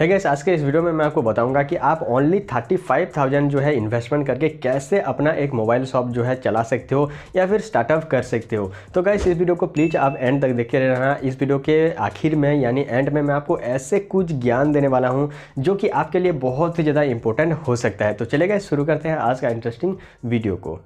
है गैस आज के इस वीडियो में मैं आपको बताऊंगा कि आप ओनली थर्टी फाइव थाउजेंड जो है इन्वेस्टमेंट करके कैसे अपना एक मोबाइल शॉप जो है चला सकते हो या फिर स्टार्टअप कर सकते हो तो गैस इस वीडियो को प्लीज़ आप एंड तक देखते रहना इस वीडियो के आखिर में यानी एंड में मैं आपको ऐसे कुछ ज्ञान देने वाला हूँ जो कि आपके लिए बहुत ही ज़्यादा इंपॉर्टेंट हो सकता है तो चले गए शुरू करते हैं आज का इंटरेस्टिंग वीडियो को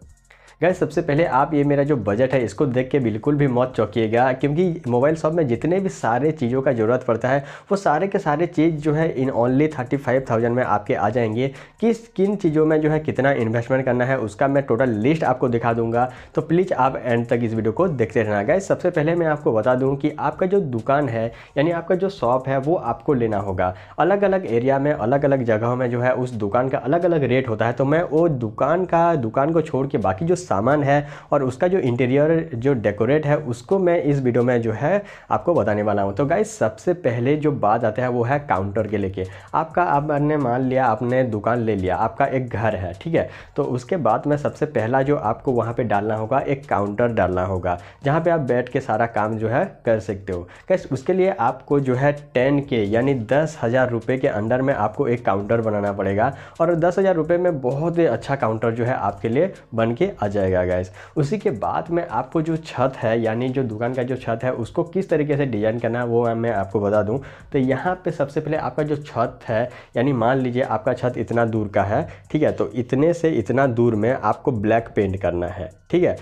गए सबसे पहले आप ये मेरा जो बजट है इसको देख के बिल्कुल भी मौत चौकीेगा क्योंकि मोबाइल शॉप में जितने भी सारे चीज़ों का ज़रूरत पड़ता है वो सारे के सारे चीज़ जो है in only thirty five thousand में आपके आ जाएंगे किस किन चीज़ों में जो है कितना इन्वेस्टमेंट करना है उसका मैं टोटल लिस्ट आपको दिखा दूंगा तो प्लीज़ आप एंड तक इस वीडियो को देखते रहना गए सबसे पहले मैं आपको बता दूँ कि आपका जो दुकान है यानी आपका जो शॉप है वो आपको लेना होगा अलग अलग एरिया में अलग अलग जगहों में जो है उस दुकान का अलग अलग रेट होता है तो मैं वो दुकान का दुकान को छोड़ के बाकी जो सामान है और उसका जो इंटीरियर जो डेकोरेट है उसको मैं इस वीडियो में जो है आपको बताने वाला हूँ तो गाइज सबसे पहले जो बात आता है वो है काउंटर के लेके आपका आपने मान लिया आपने दुकान ले लिया आपका एक घर है ठीक है तो उसके बाद में सबसे पहला जो आपको वहाँ पर डालना होगा एक काउंटर डालना होगा जहाँ पर आप बैठ के सारा काम जो है कर सकते हो कैसे उसके लिए आपको जो है टेन के यानी दस हज़ार रुपये के अंडर में आपको एक काउंटर बनाना पड़ेगा और दस हज़ार रुपये में बहुत ही अच्छा काउंटर जो है आपके लिए बन के आ जाए जाएगा गैस उसी के बाद में आपको जो छत है यानी जो दुकान का जो छत है उसको किस तरीके से डिज़ाइन करना है वो मैं आपको बता दूँ तो यहाँ पर सबसे पहले आपका जो छत है यानी मान लीजिए आपका छत इतना दूर का है ठीक है तो इतने से इतना दूर में आपको ब्लैक पेंट करना है ठीक है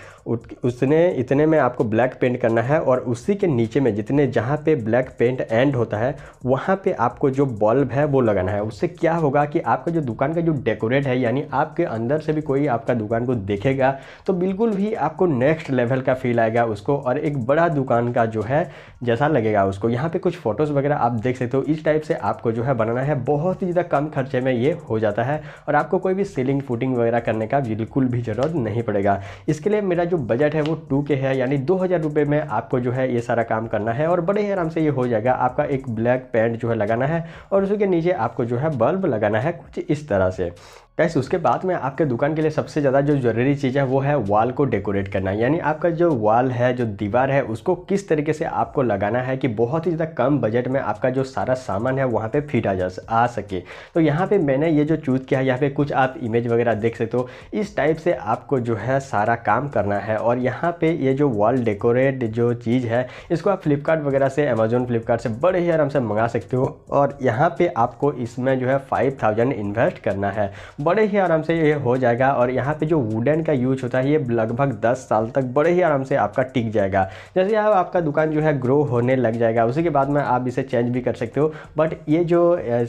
उसने इतने में आपको ब्लैक पेंट करना है और उसी के नीचे में जितने जहाँ पे ब्लैक पेंट एंड होता है वहाँ पे आपको जो बल्ब है वो लगाना है उससे क्या होगा कि आपका जो दुकान का जो डेकोरेट है यानी आपके अंदर से भी कोई आपका दुकान को देखेगा तो बिल्कुल भी आपको नेक्स्ट लेवल का फील आएगा उसको और एक बड़ा दुकान का जो है जैसा लगेगा उसको यहाँ पे कुछ फ़ोटोज़ वगैरह आप देख सकते हो इस टाइप से आपको जो है बनाना है बहुत ही ज़्यादा कम खर्चे में ये हो जाता है और आपको कोई भी सीलिंग फूटिंग वगैरह करने का बिल्कुल भी ज़रूरत नहीं पड़ेगा इसके लिए मेरा जो बजट है वो टू के है यानी दो हज़ार रुपये में आपको जो है ये सारा काम करना है और बड़े आराम से ये हो जाएगा आपका एक ब्लैक पैंट जो है लगाना है और उसके नीचे आपको जो है बल्ब लगाना है कुछ इस तरह से कैसे उसके बाद में आपके दुकान के लिए सबसे ज़्यादा जो ज़रूरी चीज़ है वो है वॉल को डेकोरेट करना यानी आपका जो वॉल है जो दीवार है उसको किस तरीके से आपको लगाना है कि बहुत ही ज़्यादा कम बजट में आपका जो सारा सामान है वहाँ पे फिट आ जा आ सके तो यहाँ पे मैंने ये जो चूज़ किया है यहाँ पर कुछ आप इमेज वगैरह देख सकते हो इस टाइप से आपको जो है सारा काम करना है और यहाँ पर ये जो वॉल डेकोरेट जो चीज़ है इसको आप फ्लिपकार्ट वगैरह से अमेजोन फ्लिपकार्ट से बड़े ही आराम से मंगा सकते हो और यहाँ पर आपको इसमें जो है फाइव इन्वेस्ट करना है बड़े ही आराम से ये हो जाएगा और यहाँ पे जो वुडन का यूज होता है ये लगभग 10 साल तक बड़े ही आराम से आपका टिक जाएगा जैसे आप आपका दुकान जो है ग्रो होने लग जाएगा उसी के बाद में आप इसे चेंज भी कर सकते हो बट ये जो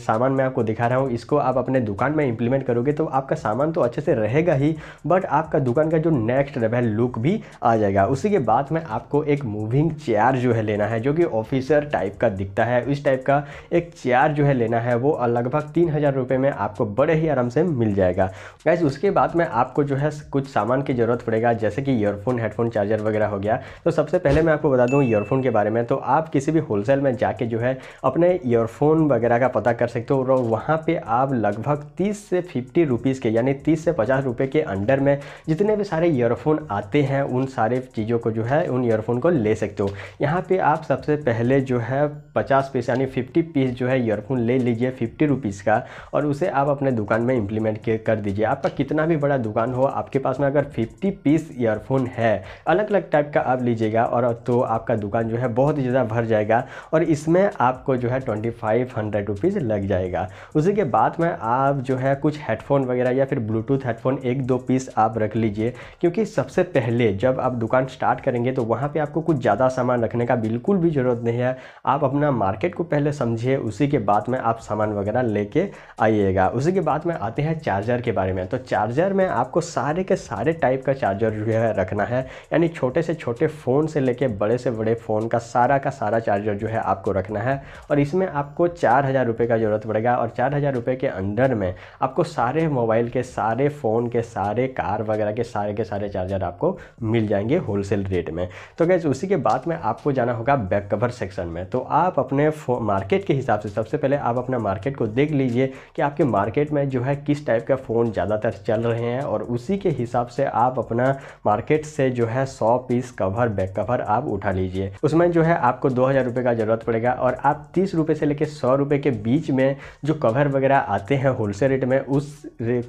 सामान मैं आपको दिखा रहा हूँ इसको आप अपने दुकान में इंप्लीमेंट करोगे तो आपका सामान तो अच्छे से रहेगा ही बट आपका दुकान का जो नेक्स्ट लेवल लुक भी आ जाएगा उसी के बाद में आपको एक मूविंग चेयर जो है लेना है जो कि ऑफिसर टाइप का दिखता है उस टाइप का एक चेयर जो है लेना है वो लगभग तीन हज़ार रुपये में आपको बड़े ही आराम से मिल मिल जाएगा गैस उसके बाद में आपको जो है कुछ सामान की ज़रूरत पड़ेगा जैसे कि ईयरफोन हेडफोन चार्जर वगैरह हो गया तो सबसे पहले मैं आपको बता दूँ ईयरफोन के बारे में तो आप किसी भी होलसेल में जाके जो है अपने ईयरफोन वगैरह का पता कर सकते हो और वहाँ पर आप लगभग तीस से फिफ्टी रुपीज़ के यानी तीस से पचास रुपये के अंडर में जितने भी सारे ईयरफोन आते हैं उन सारे चीज़ों को जो है उन ईयरफोन को ले सकते हो यहाँ पर आप सबसे पहले जो है पचास पीस यानी फिफ्टी पीस जो है ईयरफोन ले लीजिए फिफ्टी रुपीज़ का और उसे आप अपने दुकान में इम्प्लीमेंट कमेंट कर दीजिए आपका कितना भी बड़ा दुकान हो आपके पास में अगर 50 पीस ईयरफोन है अलग अलग टाइप का आप लीजिएगा और तो आपका दुकान जो है बहुत ही ज़्यादा भर जाएगा और इसमें आपको जो है ट्वेंटी फाइव हंड्रेड रुपीज़ लग जाएगा उसी के बाद में आप जो है कुछ हेडफोन वगैरह या फिर ब्लूटूथ हेडफोन एक दो पीस आप रख लीजिए क्योंकि सबसे पहले जब आप दुकान स्टार्ट करेंगे तो वहाँ पर आपको कुछ ज़्यादा सामान रखने का बिल्कुल भी ज़रूरत नहीं है आप अपना मार्केट को पहले समझिए उसी के बाद में आप सामान वगैरह लेके आइएगा उसी के बाद में आते हैं चार्जर के बारे में तो चार्जर में आपको सारे के सारे टाइप का चार्जर जो है रखना है यानी छोटे से छोटे फ़ोन से लेके बड़े से बड़े फ़ोन का सारा का सारा चार्जर जो है आपको रखना है और इसमें आपको चार हज़ार रुपये का ज़रूरत पड़ेगा और चार हज़ार रुपये के अंदर में आपको सारे मोबाइल के सारे फ़ोन के सारे कार वगैरह के सारे के सारे चार्जर आपको मिल जाएंगे होलसेल रेट में तो गैस उसी के बाद में आपको जाना होगा बैक कवर सेक्शन में तो आप अपने मार्केट के हिसाब से सबसे पहले आप अपना मार्केट को देख लीजिए कि आपके मार्केट में जो है किस टाइप का फ़ोन ज़्यादातर चल रहे हैं और उसी के हिसाब से आप अपना मार्केट से जो है सौ पीस कवर बैक कवर आप उठा लीजिए उसमें जो है आपको दो हज़ार रुपये का ज़रूरत पड़ेगा और आप तीस रुपये से लेकर सौ रुपये के बीच में जो कवर वगैरह आते हैं होलसेल रेट में उस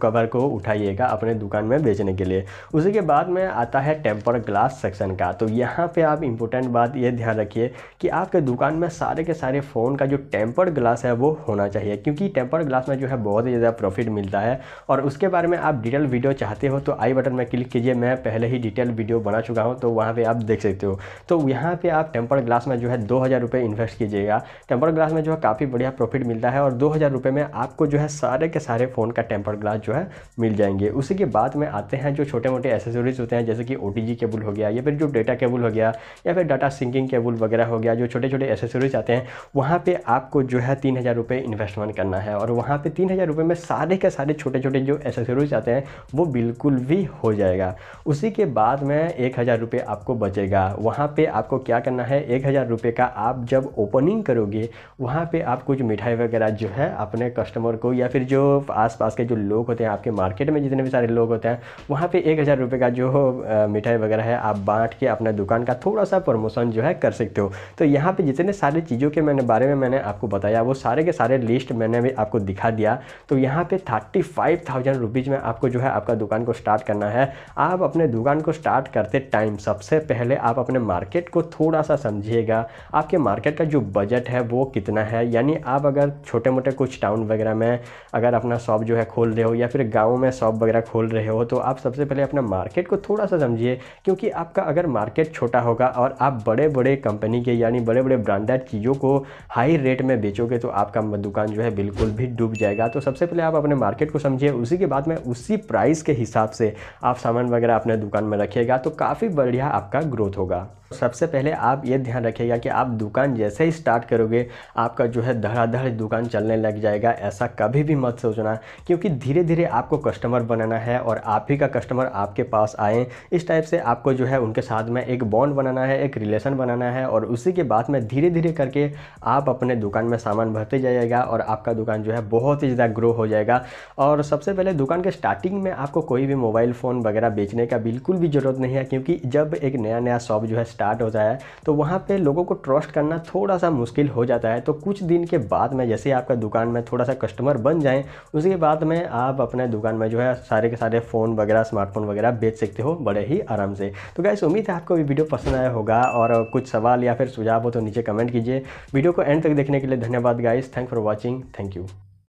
कवर को उठाइएगा अपने दुकान में बेचने के लिए उसी के बाद में आता है टेम्पर ग्लास सेक्शन का तो यहाँ पे आप इम्पोर्टेंट बात ये ध्यान रखिए कि आपके दुकान में सारे के सारे फ़ोन का जो टेम्पर्ड ग्लास है वो होना चाहिए क्योंकि टेम्पर्ड ग्लास में जो है बहुत ही ज़्यादा प्रॉफिट मिलता है है और उसके बारे में आप डिटेल वीडियो चाहते हो तो आई बटन में क्लिक कीजिए मैं पहले ही डिटेल वीडियो बना चुका हूँ तो वहाँ पर आप देख सकते हो तो यहाँ पर आप टेम्पर ग्लास में जो है दो हज़ार रुपये इन्वेस्ट कीजिएगा टेम्पर ग्लास में जो है काफ़ी बढ़िया प्रॉफिट मिलता है और दो हज़ार रुपये में आपको जो है सारे के सारे फ़ोन का टेम्पर ग्लास जो है मिल जाएंगे उसी के बाद में आते हैं जो छोटे मोटे एसेसरीज़ होते हैं जैसे कि ओ केबल हो गया या फिर जो डेटा केबल हो गया या फिर डाटा सिंकिंग केबल वगैरह हो गया जो छोटे छोटे एसेसरीज आते हैं वहाँ पर आपको जो है तीन हज़ार रुपये इन्वेस्टमेंट करना है और वहाँ पर तीन हज़ार रुपये में सारे के सारे छोटे छोटे जो एसेसरीज आते हैं वो बिल्कुल भी हो जाएगा उसी के बाद में एक हज़ार रुपये आपको बचेगा वहाँ पे आपको क्या करना है एक हज़ार रुपये का आप जब ओपनिंग करोगे वहाँ पे आप कुछ मिठाई वगैरह जो है अपने कस्टमर को या फिर जो आसपास के जो लोग होते हैं आपके मार्केट में जितने भी सारे लोग होते हैं वहाँ पर एक हज़ार का जो मिठाई वगैरह है आप बांट के अपने दुकान का थोड़ा सा प्रमोशन जो है कर सकते हो तो यहाँ पे जितने सारे चीज़ों के मैंने बारे में मैंने आपको बताया वो सारे के सारे लिस्ट मैंने भी आपको दिखा दिया तो यहाँ पे थर्टी फाइव थाउजेंड रुपीज़ में आपको जो है आपका दुकान को स्टार्ट करना है आप अपने दुकान को स्टार्ट करते टाइम सबसे पहले आप अपने मार्केट को थोड़ा सा समझिएगा आपके मार्केट का जो बजट है वो कितना है यानी आप अगर छोटे मोटे कुछ टाउन वगैरह में अगर अपना शॉप जो है खोल रहे हो या फिर गाँव में शॉप वगैरह खोल रहे हो तो आप सबसे पहले अपना मार्केट को थोड़ा सा समझिए क्योंकि आपका अगर मार्केट छोटा होगा और आप बड़े बड़े कंपनी के यानी बड़े बड़े ब्रांडेड चीज़ों को हाई रेट में बेचोगे तो आपका दुकान जो है बिल्कुल भी डूब जाएगा तो सबसे पहले आप अपने मार्केट को समझिए उसी के बाद में उसी प्राइस के हिसाब से आप सामान वगैरह अपने दुकान में रखिएगा तो काफ़ी बढ़िया आपका ग्रोथ होगा सबसे पहले आप ये ध्यान रखिएगा कि आप दुकान जैसे ही स्टार्ट करोगे आपका जो है धड़ाधड़ दुकान चलने लग जाएगा ऐसा कभी भी मत सोचना क्योंकि धीरे धीरे आपको कस्टमर बनाना है और आप ही का कस्टमर आपके पास आए इस टाइप से आपको जो है उनके साथ में एक बॉन्ड बनाना है एक रिलेशन बनाना है और उसी के बाद में धीरे धीरे करके आप अपने दुकान में सामान भरते जाइएगा और आपका दुकान जो है बहुत ही ज़्यादा ग्रो हो जाएगा और और सबसे पहले दुकान के स्टार्टिंग में आपको कोई भी मोबाइल फ़ोन वगैरह बेचने का बिल्कुल भी ज़रूरत नहीं है क्योंकि जब एक नया नया शॉप जो है स्टार्ट हो जाए तो वहाँ पे लोगों को ट्रस्ट करना थोड़ा सा मुश्किल हो जाता है तो कुछ दिन के बाद में जैसे आपका दुकान में थोड़ा सा कस्टमर बन जाएँ उसके बाद में आप अपने दुकान में जो है सारे के सारे फ़ोन वगैरह स्मार्टफोन वगैरह बेच सकते हो बड़े ही आराम से तो गैस उम्मीद है आपको ये वीडियो पसंद आया होगा और कुछ सवाल या फिर सुझाव हो तो नीचे कमेंट कीजिए वीडियो को एंड तक देखने के लिए धन्यवाद guys thank for watching thank you